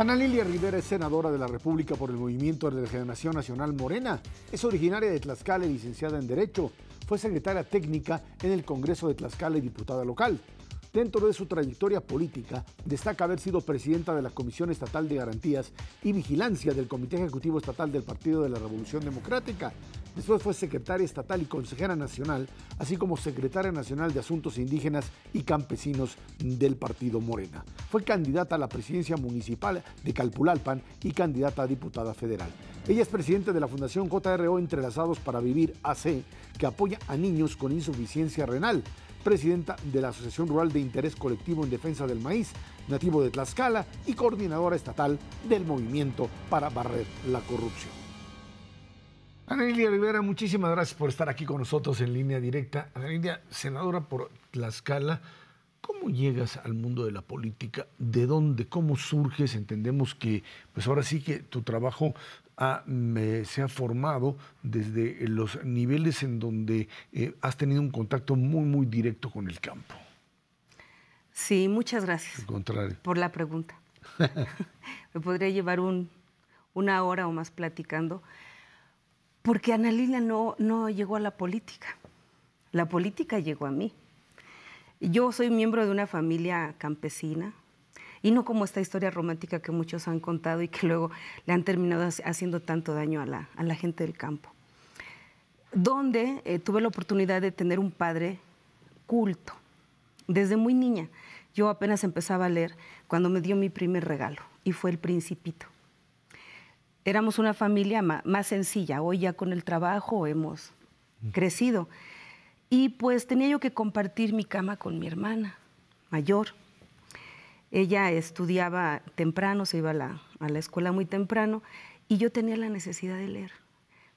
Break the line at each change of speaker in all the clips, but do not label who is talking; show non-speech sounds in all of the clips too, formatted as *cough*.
Ana Lilia Rivera es senadora de la República por el Movimiento de Regeneración Nacional Morena. Es originaria de Tlaxcala y licenciada en Derecho. Fue secretaria técnica en el Congreso de Tlaxcala y diputada local. Dentro de su trayectoria política, destaca haber sido presidenta de la Comisión Estatal de Garantías y Vigilancia del Comité Ejecutivo Estatal del Partido de la Revolución Democrática, Después fue secretaria estatal y consejera nacional, así como secretaria nacional de Asuntos Indígenas y Campesinos del Partido Morena. Fue candidata a la presidencia municipal de Calpulalpan y candidata a diputada federal. Ella es presidenta de la Fundación JRO Entrelazados para Vivir AC, que apoya a niños con insuficiencia renal presidenta de la Asociación Rural de Interés Colectivo en Defensa del Maíz, nativo de Tlaxcala y coordinadora estatal del movimiento para barrer la corrupción. Ana Rivera, muchísimas gracias por estar aquí con nosotros en línea directa. Ana senadora por Tlaxcala, ¿cómo llegas al mundo de la política? ¿De dónde? ¿Cómo surges? Entendemos que, pues ahora sí que tu trabajo se ha formado desde los niveles en donde eh, has tenido un contacto muy, muy directo con el campo.
Sí, muchas gracias. Por la pregunta. *laughs* *laughs* me podría llevar una hora o más platicando. Porque Analina no, no llegó a la política. La política llegó a mí. Yo soy miembro de una familia campesina y no como esta historia romántica que muchos han contado y que luego le han terminado haciendo tanto daño a la, gente del campo. Donde eh, tuve la oportunidad de tener un padre culto desde muy niña. Yo apenas empezaba a leer cuando me dio mi primer regalo y fue el Principito éramos una familia más sencilla. Hoy ya con el trabajo hemos crecido. Y pues tenía yo que compartir mi cama con mi hermana mayor. Ella estudiaba temprano, se iba a la escuela muy temprano y yo tenía la necesidad de leer.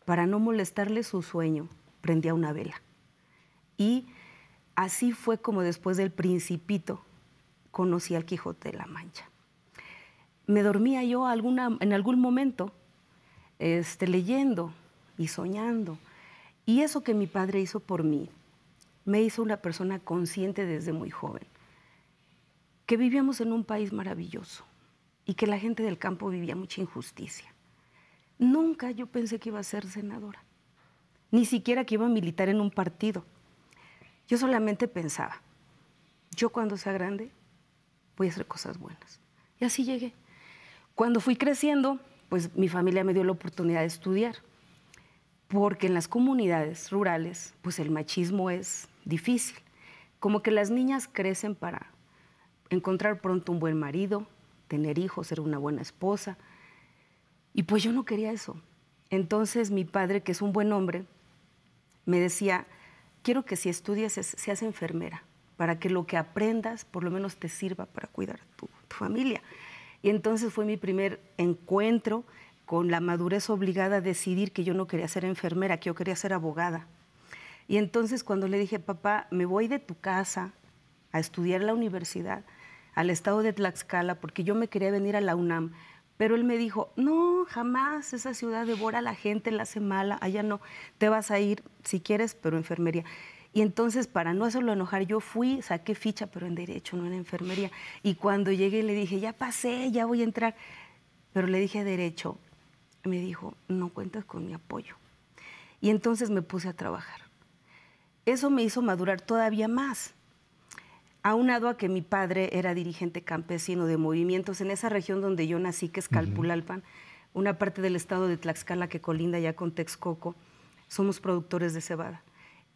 Para no molestarle su sueño, prendía una vela. Y así fue como después del principito conocí al Quijote de la Mancha me dormía yo en algún momento este, leyendo y soñando. Y eso que mi padre hizo por mí me hizo una persona consciente desde muy joven, que vivíamos en un país maravilloso y que la gente del campo vivía mucha injusticia. Nunca yo pensé que iba a ser senadora, ni siquiera que iba a militar en un partido. Yo solamente pensaba, yo cuando sea grande voy a hacer cosas buenas. Y así llegué. Cuando fui creciendo, pues mi familia me dio la oportunidad de estudiar, porque en las comunidades rurales, pues el machismo es difícil. Como que las niñas crecen para encontrar pronto un buen marido, tener hijos, ser una buena esposa. Y pues yo no quería eso. Entonces mi padre, que es un buen hombre, me decía, quiero que si estudias seas enfermera, para que lo que aprendas por lo menos te sirva para cuidar tu, tu familia. Y entonces fue mi primer encuentro con la madurez obligada a decidir que yo no quería ser enfermera, que yo quería ser abogada. Y entonces cuando le dije, papá, me voy de tu casa a estudiar la universidad, al estado de Tlaxcala, porque yo me quería venir a la UNAM, pero él me dijo, no, jamás, esa ciudad devora a la gente, la hace mala, allá no, te vas a ir si quieres, pero enfermería. Y entonces, para no hacerlo enojar, yo fui, saqué ficha, pero en derecho, no en enfermería. Y cuando llegué le dije, ya pasé, ya voy a entrar. Pero le dije derecho. Me dijo, no cuentas con mi apoyo. Y entonces me puse a trabajar. Eso me hizo madurar todavía más aunado a que mi padre era dirigente campesino de movimientos en esa región donde yo nací, que es Calpulalpan, una parte del estado de Tlaxcala que colinda ya con Texcoco, somos productores de cebada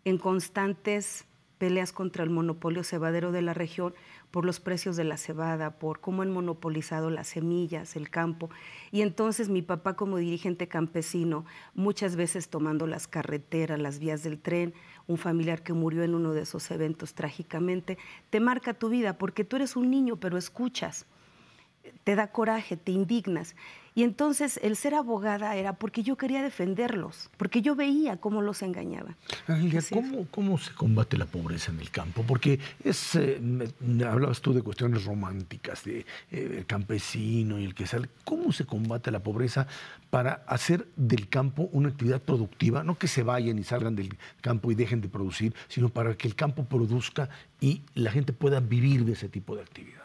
en constantes peleas contra el monopolio cebadero de la región por los precios de la cebada, por cómo han monopolizado las semillas, el campo. Y entonces mi papá como dirigente campesino, muchas veces tomando las carreteras, las vías del tren, un familiar que murió en uno de esos eventos trágicamente, te marca tu vida porque tú eres un niño, pero escuchas, te da coraje, te indignas. Y entonces el ser abogada era porque yo quería defenderlos, porque yo veía cómo los engañaba.
¿cómo, se combate la pobreza en el campo? Porque es, eh, hablabas tú de cuestiones románticas, de eh, el campesino y el que sale. ¿Cómo se combate la pobreza para hacer del campo una actividad productiva? No que se vayan y salgan del campo y dejen de producir, sino para que el campo produzca y la gente pueda vivir de ese tipo de actividad.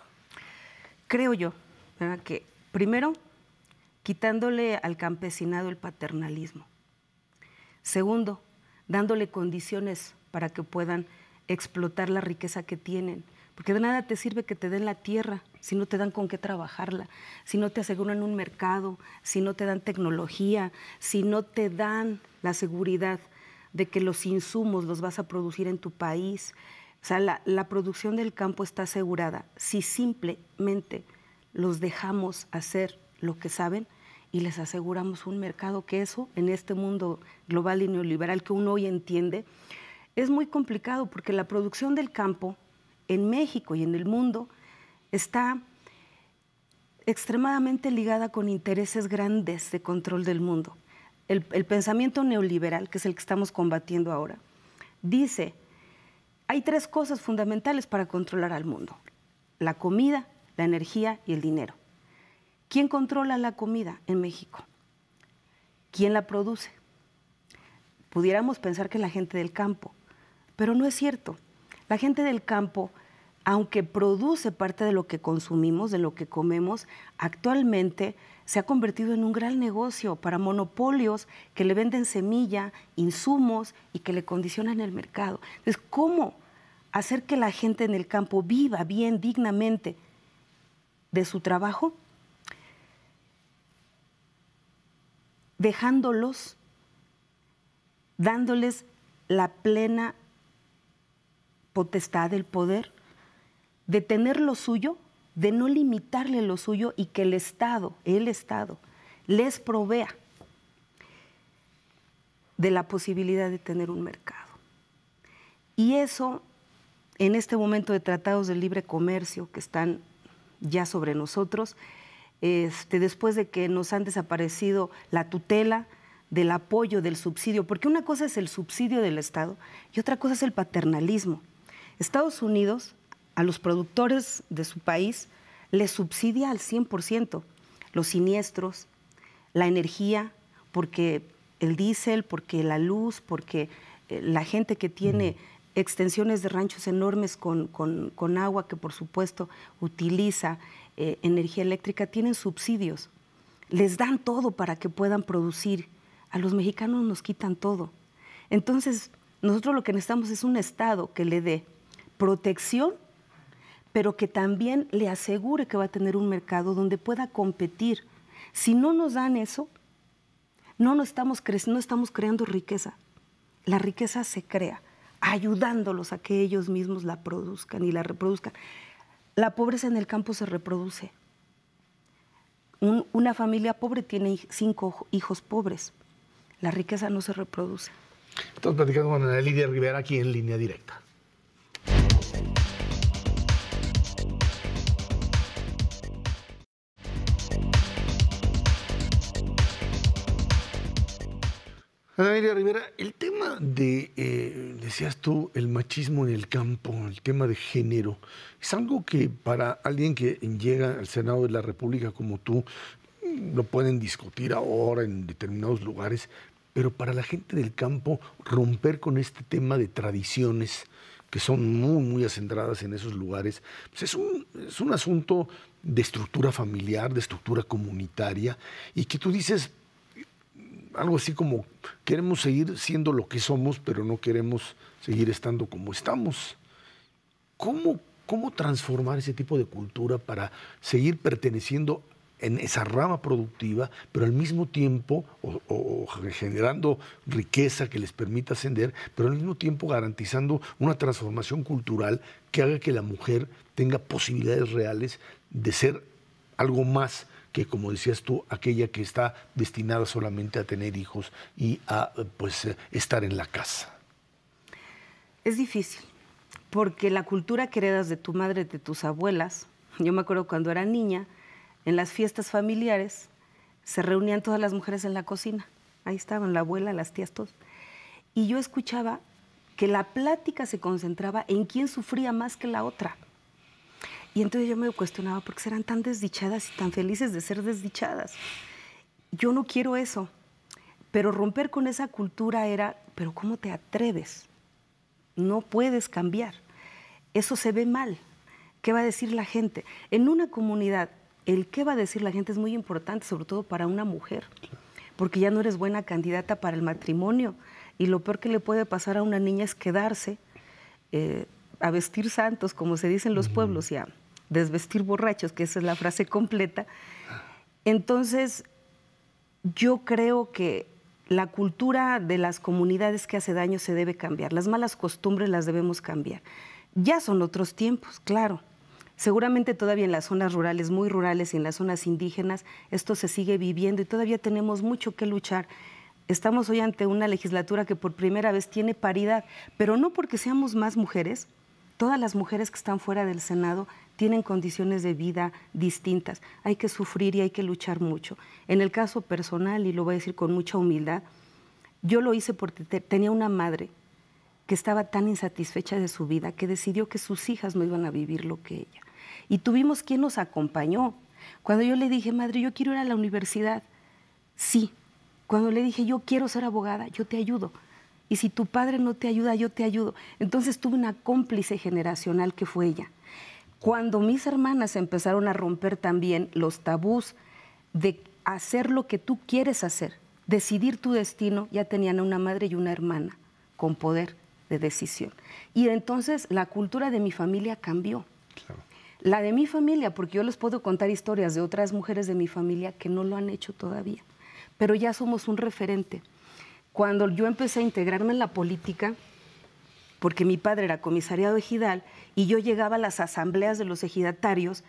Creo yo ¿verdad? que primero quitándole al campesinado el paternalismo. Segundo, dándole condiciones para que puedan explotar la riqueza que tienen, porque de nada te sirve que te den la tierra si no te dan con qué trabajarla, si no te aseguran un mercado, si no te dan tecnología, si no te dan la seguridad de que los insumos los vas a producir en tu país. O sea, la, la producción del campo está asegurada si simplemente los dejamos hacer lo que saben y les aseguramos un mercado que eso, en este mundo global y neoliberal que uno hoy entiende, es muy complicado porque la producción del campo en México y en el mundo está extremadamente ligada con intereses grandes de control del mundo. El, el, pensamiento neoliberal, que es el que estamos combatiendo ahora, dice, hay tres cosas fundamentales para controlar al mundo, la comida, la energía y el dinero. ¿Quién controla la comida en México? ¿Quién la produce? Pudiéramos pensar que la gente del campo, pero no es cierto. La gente del campo, aunque produce parte de lo que consumimos, de lo que comemos, actualmente se ha convertido en un gran negocio para monopolios que le venden semilla, insumos y que le condicionan el mercado. Entonces, ¿cómo hacer que la gente en el campo viva bien, dignamente de su trabajo? dejándolos, dándoles la plena potestad, del poder de tener lo suyo, de no limitarle lo suyo y que el Estado, el Estado, les provea de la posibilidad de tener un mercado. Y eso, en este momento de tratados de libre comercio que están ya sobre nosotros, este, después de que nos han desaparecido la tutela, del apoyo, del subsidio, porque una cosa es el subsidio del Estado y otra cosa es el paternalismo. Estados Unidos a los productores de su país les subsidia al 100% los siniestros, la energía, porque el diésel, porque la luz, porque eh, la gente que tiene extensiones de ranchos enormes con, con agua que por supuesto utiliza, eh, energía eléctrica tienen subsidios. Les dan todo para que puedan producir. A los mexicanos nos quitan todo. Entonces, nosotros lo que necesitamos es un Estado que le dé protección, pero que también le asegure que va a tener un mercado donde pueda competir. Si no nos dan eso, no, estamos, no estamos creando riqueza. La riqueza se crea ayudándolos a que ellos mismos la produzcan y la reproduzcan. La pobreza en el campo se reproduce. una familia pobre tiene cinco hijos pobres. La riqueza no se reproduce.
Estamos platicando con Lidia Rivera aquí en línea directa. Ana Rivera, el tema de, eh, decías tú, el machismo en el campo, el tema de género, es algo que para alguien que llega al Senado de la República como tú, mm, lo pueden discutir ahora en determinados lugares, pero para la gente del campo, romper con este tema de tradiciones que son muy, muy acentradas en esos lugares, pues es, un, es un asunto de estructura familiar, de estructura comunitaria, y que tú dices, algo así como queremos seguir siendo lo que somos, pero no queremos seguir estando como estamos. ¿Cómo, transformar ese tipo de cultura para seguir perteneciendo en esa rama productiva, pero al mismo tiempo o, generando riqueza que les permita ascender, pero al mismo tiempo garantizando una transformación cultural que haga que la mujer tenga posibilidades reales de ser algo más que, como decías tú, aquella que está destinada solamente a tener hijos y a pues, estar en la casa?
Es difícil, porque la cultura que heredas de tu madre, de tus abuelas, yo me acuerdo cuando era niña, en las fiestas familiares se reunían todas las mujeres en la cocina. Ahí estaban la abuela, las tías, todos. Y yo escuchaba que la plática se concentraba en quién sufría más que la otra. Y entonces yo me cuestionaba por qué serán tan desdichadas y tan felices de ser desdichadas. Yo no quiero eso. Pero romper con esa cultura era, pero ¿cómo te atreves? No puedes cambiar. Eso se ve mal. ¿Qué va a decir la gente? En una comunidad, el qué va a decir la gente es muy importante, sobre todo para una mujer, porque ya no eres buena candidata para el matrimonio. Y lo peor que le puede pasar a una niña es quedarse eh, a vestir santos, como se dice en los pueblos, y desvestir borrachos, que esa es la frase completa. Entonces, yo creo que la cultura de las comunidades que hace daño se debe cambiar, las malas costumbres las debemos cambiar. Ya son otros tiempos, claro. Seguramente todavía en las zonas rurales, muy rurales y en las zonas indígenas, esto se sigue viviendo y todavía tenemos mucho que luchar. Estamos hoy ante una legislatura que por primera vez tiene paridad, pero no porque seamos más mujeres, todas las mujeres que están fuera del Senado tienen condiciones de vida distintas. Hay que sufrir y hay que luchar mucho. En el caso personal, y lo voy a decir con mucha humildad, yo lo hice porque tenía una madre que estaba tan insatisfecha de su vida que decidió que sus hijas no iban a vivir lo que ella. Y tuvimos quien nos acompañó. Cuando yo le dije, madre, yo quiero ir a la universidad, sí. Cuando le dije, yo quiero ser abogada, yo te ayudo. Y si tu padre no te ayuda, yo te ayudo. Entonces tuve una cómplice generacional que fue ella. Cuando mis hermanas empezaron a romper también los tabús de hacer lo que tú quieres hacer, decidir tu destino, ya tenían una madre y una hermana con poder de decisión. Y entonces la cultura de mi familia cambió. La de mi familia, porque yo les puedo contar historias de otras mujeres de mi familia que no lo han hecho todavía, pero ya somos un referente. Cuando yo empecé a integrarme en la política, porque mi padre era comisariado ejidal y yo llegaba a las asambleas de los ejidatarios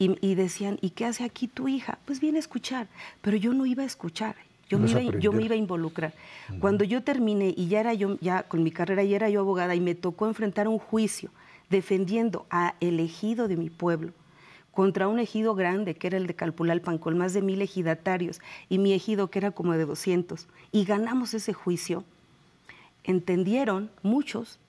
y, decían, ¿y qué hace aquí tu hija? Pues viene a escuchar, pero yo no iba a escuchar, yo, me iba, a involucrar. Cuando yo terminé y ya era yo, ya con mi carrera ya era yo abogada y me tocó enfrentar un juicio defendiendo a elegido de mi pueblo, contra un ejido grande, que era el de Calpulalpan, con más de mil ejidatarios, y mi ejido, que era como de 200, y ganamos ese juicio, entendieron muchos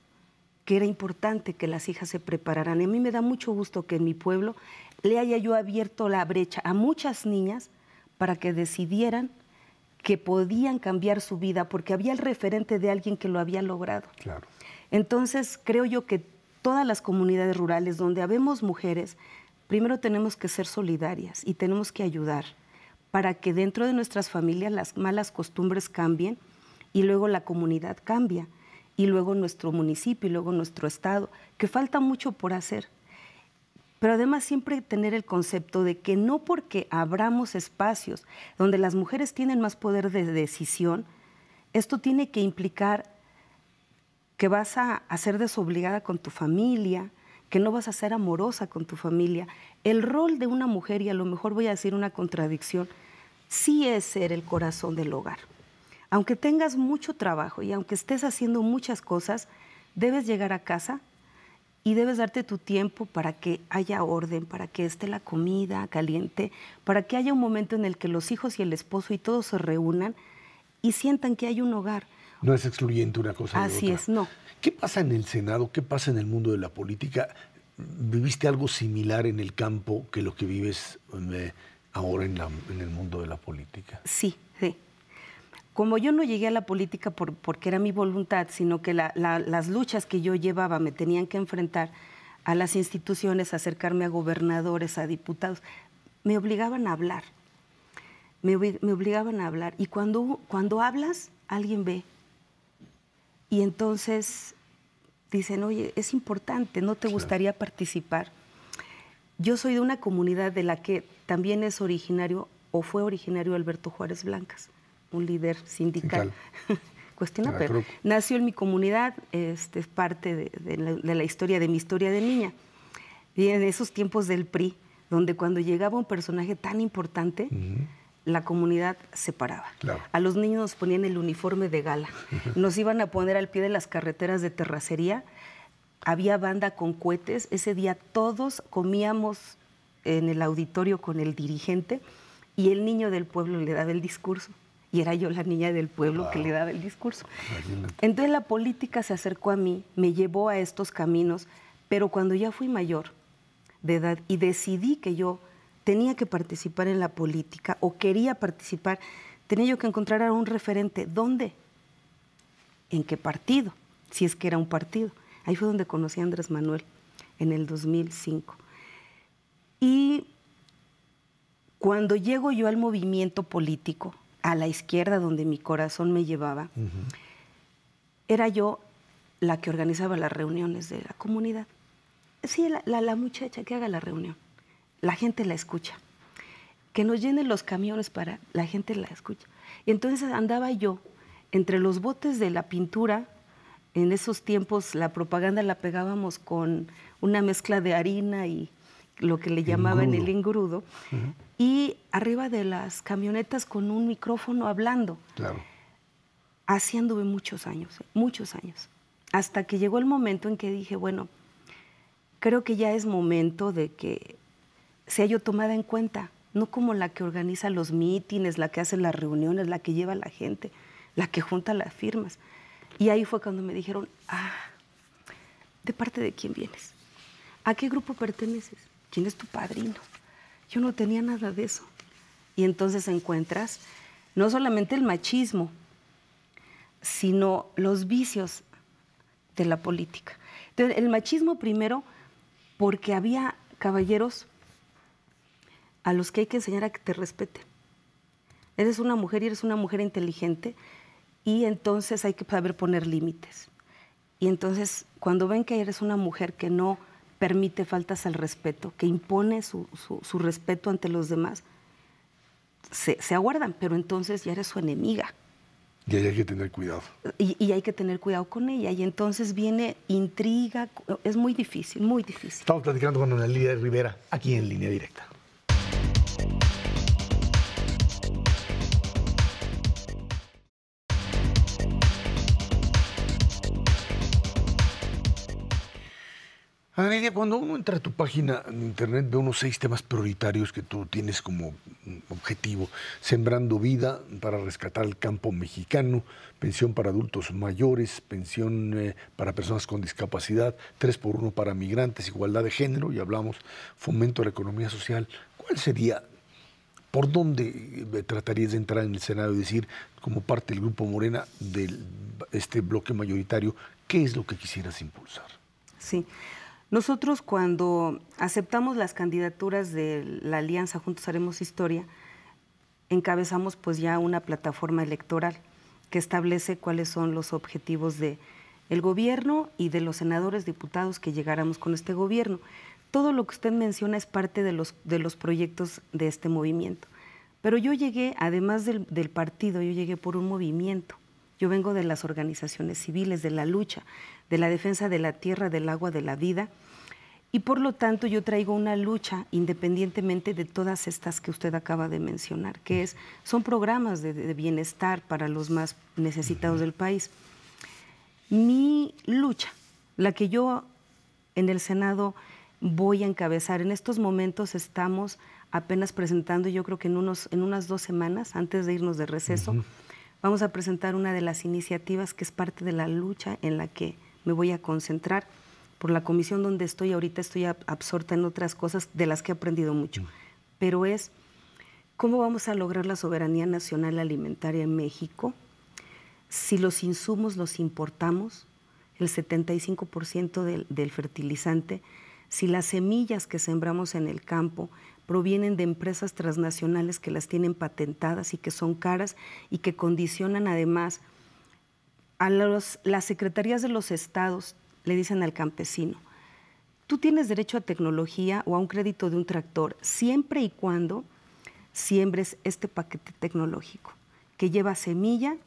que era importante que las hijas se prepararan. Y a mí me da mucho gusto que en mi pueblo le haya yo abierto la brecha a muchas niñas para que decidieran que podían cambiar su vida, porque había el referente de alguien que lo había logrado. Claro. Entonces, creo yo que todas las comunidades rurales donde habemos mujeres, primero tenemos que ser solidarias y tenemos que ayudar para que dentro de nuestras familias las malas costumbres cambien y luego la comunidad cambia y luego nuestro municipio y luego nuestro estado, que falta mucho por hacer. Pero además siempre tener el concepto de que no porque abramos espacios donde las mujeres tienen más poder de decisión, esto tiene que implicar que vas a, ser desobligada con tu familia, que no vas a ser amorosa con tu familia. El rol de una mujer, y a lo mejor voy a decir una contradicción, sí es ser el corazón del hogar. Aunque tengas mucho trabajo y aunque estés haciendo muchas cosas, debes llegar a casa y debes darte tu tiempo para que haya orden, para que esté la comida caliente, para que haya un momento en el que los hijos y el esposo y todos se reúnan y sientan que hay un hogar.
No es excluyente una cosa. Así de otra. es, no. ¿Qué pasa en el Senado? ¿Qué pasa en el mundo de la política? ¿Viviste algo similar en el campo que lo que vives eh, ahora en, el mundo de la política? Sí, sí.
Como yo no llegué a la política por, porque era mi voluntad, sino que las luchas que yo llevaba me tenían que enfrentar a las instituciones, acercarme a gobernadores, a diputados, me obligaban a hablar. Me, obligaban a hablar. Y cuando, cuando hablas, alguien ve, y entonces dicen, oye, es importante, ¿no te gustaría participar? Yo soy de una comunidad de la que también es originario o fue originario Alberto Juárez Blancas, un líder sindical. *laughs* Cuestiona, pero nació en mi comunidad, este, es parte de, la, historia de mi historia de niña. Y en esos tiempos del PRI, donde cuando llegaba un personaje tan importante, la comunidad se paraba. A los niños nos ponían el uniforme de gala, nos iban a poner al pie de las carreteras de terracería, había banda con cohetes, ese día todos comíamos en el auditorio con el dirigente y el niño del pueblo le daba el discurso. Y era yo la niña del pueblo que le daba el discurso. Entonces la política se acercó a mí, me llevó a estos caminos, pero cuando ya fui mayor de edad y decidí que yo tenía que participar en la política o quería participar, tenía yo que encontrar a un referente. ¿Dónde? ¿En qué partido? Si es que era un partido. Ahí fue donde conocí a Andrés Manuel, en el 2005. Y cuando llego yo al movimiento político, a la izquierda donde mi corazón me llevaba, era yo la que organizaba las reuniones de la comunidad. Sí, la muchacha que haga la reunión la gente la escucha. Que nos llenen los camiones para la gente la escucha. Y entonces andaba yo entre los botes de la pintura. En esos tiempos la propaganda la pegábamos con una mezcla de harina y lo que le llamaban el ingrudo Y arriba de las camionetas con un micrófono hablando. Claro. Así anduve muchos años, muchos años. Hasta que llegó el momento en que dije, bueno, creo que ya es momento de que se yo tomada en cuenta, no como la que organiza los mítines, la que hace las reuniones, la que lleva a la gente, la que junta las firmas. Y ahí fue cuando me dijeron, ah, ¿de parte de quién vienes? ¿A qué grupo perteneces? ¿Quién es tu padrino? Yo no tenía nada de eso. Y entonces encuentras no solamente el machismo, sino los vicios de la política. Entonces, el machismo primero porque había caballeros a los que hay que enseñar a que te respeten. Eres una mujer y eres una mujer inteligente y entonces hay que saber poner límites. Y entonces cuando ven que eres una mujer que no permite faltas al respeto, que impone su, respeto ante los demás, se, aguardan, pero entonces ya eres su enemiga.
Y hay que tener cuidado.
Y, hay que tener cuidado con ella. Y entonces viene intriga.
Es muy difícil, muy difícil. Estamos platicando con Analia Rivera, aquí en línea directa. media cuando uno entra a tu página en internet ve unos seis temas prioritarios que tú tienes como mm, objetivo. Sembrando vida para rescatar el campo mexicano, pensión para adultos mayores, pensión eh, para personas con discapacidad, tres por uno para migrantes, igualdad de género, y hablamos, fomento a la economía social. ¿Cuál sería ¿Por dónde eh, tratarías de entrar en el Senado y decir, como parte del Grupo Morena, de este bloque mayoritario, qué es lo que quisieras impulsar?
Sí, nosotros cuando aceptamos las candidaturas de la Alianza Juntos Haremos Historia, encabezamos pues ya una plataforma electoral que establece cuáles son los objetivos de el gobierno y de los senadores diputados que llegáramos con este gobierno. Todo lo que usted menciona es parte de los, de los proyectos de este movimiento. Pero yo llegué, además del, del partido, yo llegué por un movimiento. Yo vengo de las organizaciones civiles, de la lucha, de la defensa de la tierra, del agua, de la vida. Y por lo tanto yo traigo una lucha independientemente de todas estas que usted acaba de mencionar, que es, son programas de, bienestar para los más necesitados del país. Mi lucha, la que yo en el Senado voy a encabezar, en estos momentos estamos apenas presentando, yo creo que en, unos, en unas dos semanas, antes de irnos de receso, Vamos a presentar una de las iniciativas que es parte de la lucha en la que me voy a concentrar por la comisión donde estoy ahorita, estoy absorta en otras cosas de las que he aprendido mucho, pero es cómo vamos a lograr la soberanía nacional alimentaria en México si los insumos los importamos, el 75% del, del fertilizante, si las semillas que sembramos en el campo provienen de empresas transnacionales que las tienen patentadas y que son caras y que condicionan además a los, las secretarías de los estados, le dicen al campesino, tú tienes derecho a tecnología o a un crédito de un tractor siempre y cuando siembres este paquete tecnológico que lleva semilla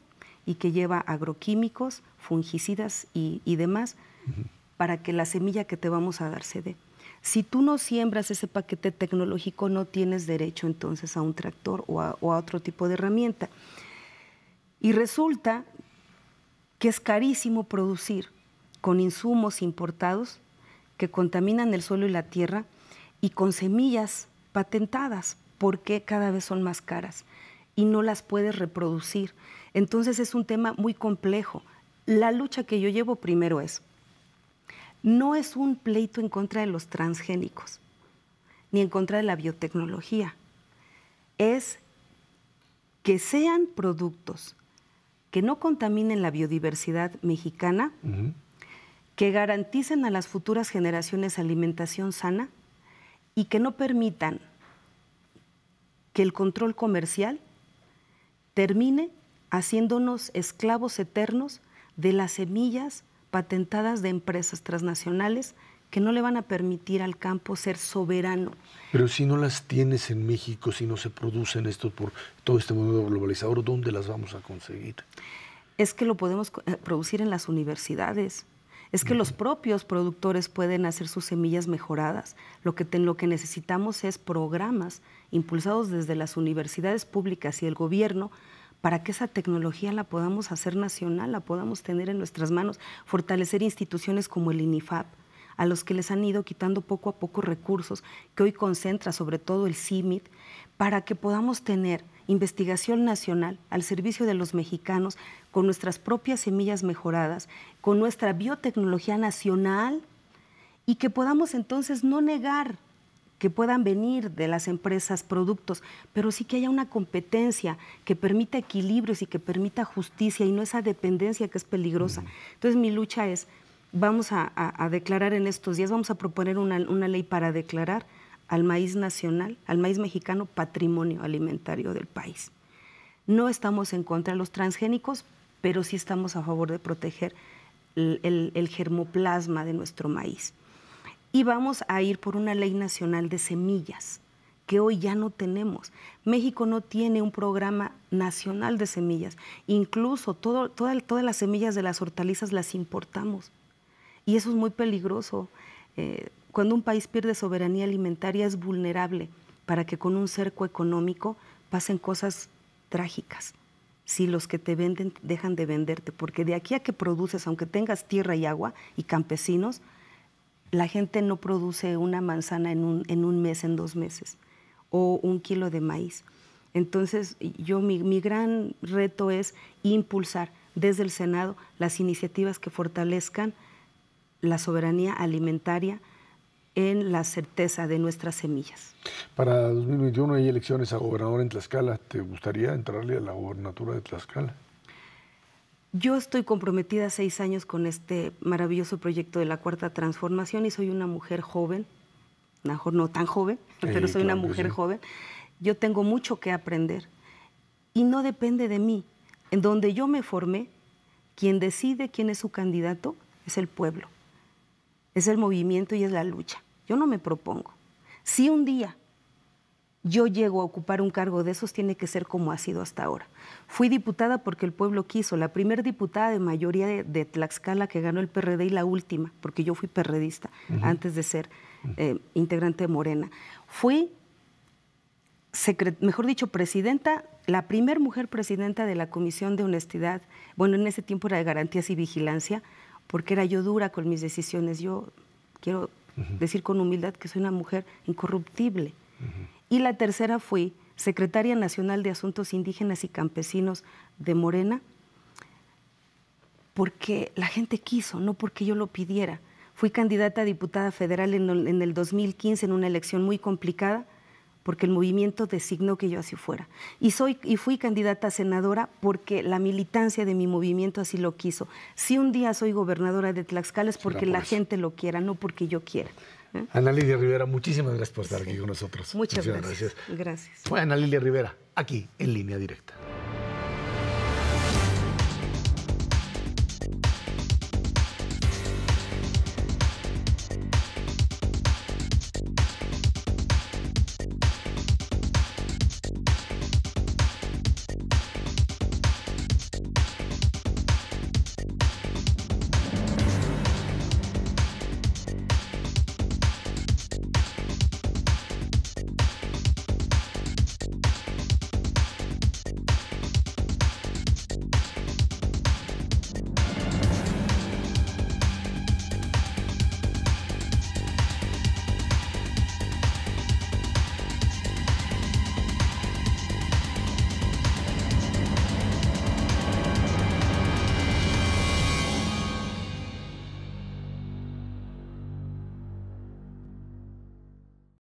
y que lleva agroquímicos, fungicidas y, demás, para que la semilla que te vamos a dar se dé. Si tú no siembras ese paquete tecnológico, no tienes derecho entonces a un tractor o a, otro tipo de herramienta. Y resulta que es carísimo producir con insumos importados que contaminan el suelo y la tierra y con semillas patentadas, porque cada vez son más caras y no las puedes reproducir. Entonces es un tema muy complejo. La lucha que yo llevo primero es no es un pleito en contra de los transgénicos, ni en contra de la biotecnología. Es que sean productos que no contaminen la biodiversidad mexicana, que garanticen a las futuras generaciones alimentación sana y que no permitan que el control comercial termine haciéndonos esclavos eternos de las semillas patentadas de empresas transnacionales que no le van a permitir al campo ser soberano.
Pero si no las tienes en México, si no se producen estos por todo este modelo globalizador, ¿dónde las vamos a conseguir?
Es que lo podemos eh, producir en las universidades. Es que los propios productores pueden hacer sus semillas mejoradas. Lo que, lo que necesitamos es programas impulsados desde las universidades públicas y el gobierno para que esa tecnología la podamos hacer nacional, la podamos tener en nuestras manos, fortalecer instituciones como el INIFAP, a los que les han ido quitando poco a poco recursos, que hoy concentra sobre todo el CIMIT, para que podamos tener investigación nacional al servicio de los mexicanos, con nuestras propias semillas mejoradas, con nuestra biotecnología nacional, y que podamos entonces no negar que puedan venir de las empresas productos, pero sí que haya una competencia que permita equilibrios y que permita justicia y no esa dependencia que es peligrosa. Entonces mi lucha es, vamos a, declarar en estos días, vamos a proponer una, ley para declarar al maíz nacional, al maíz mexicano, patrimonio alimentario del país. No estamos en contra de los transgénicos, pero sí estamos a favor de proteger el germoplasma de nuestro maíz y vamos a ir por una ley nacional de semillas que hoy ya no tenemos. México no tiene un programa nacional de semillas. Incluso todas las semillas de las hortalizas las importamos. Y eso es muy peligroso. Eh, cuando un país pierde soberanía alimentaria es vulnerable para que con un cerco económico pasen cosas trágicas. Si los que te venden dejan de venderte, porque de aquí a que produces, aunque tengas tierra y agua y campesinos, la gente no produce una manzana en un, en un mes, en dos meses, o un kilo de maíz. Entonces, yo mi, mi, gran reto es impulsar desde el Senado las iniciativas que fortalezcan la soberanía alimentaria en la certeza de nuestras semillas.
Para 2021 hay elecciones a gobernador en Tlaxcala. ¿Te gustaría entrarle a la gobernatura de Tlaxcala?
Yo estoy comprometida seis años con este maravilloso proyecto de la Cuarta Transformación y soy una mujer joven, mejor no tan joven, *laughs* pero soy una mujer joven. Yo tengo mucho que aprender y no depende de mí. En donde yo me formé, quien decide quién es su candidato es el pueblo, es el movimiento y es la lucha. Yo no me propongo. Si un día yo llego a ocupar un cargo de esos, tiene que ser como ha sido hasta ahora. Fui diputada porque el pueblo quiso, la primer diputada de mayoría de, Tlaxcala que ganó el PRD y la última, porque yo fui perredista antes de ser eh, integrante de Morena. Fui, mejor dicho, presidenta, la primer mujer presidenta de la Comisión de Honestidad, bueno, en ese tiempo era de Garantías y Vigilancia, porque era yo dura con mis decisiones. Yo quiero decir con humildad que soy una mujer incorruptible y la tercera fui secretaria nacional de Asuntos Indígenas y Campesinos de Morena, porque la gente quiso, no porque yo lo pidiera. Fui candidata a diputada federal en el 2015 en una elección muy complicada, porque el movimiento designó que yo así fuera. Y, soy, y fui candidata a senadora porque la militancia de mi movimiento así lo quiso. Si un día soy gobernadora de Tlaxcala es porque la gente lo quiera, no porque yo quiera.
Ana Lidia Rivera, muchísimas gracias por estar aquí con nosotros. Muchas, gracias. gracias. gracias. Ana Lidia Rivera, aquí en Línea Directa.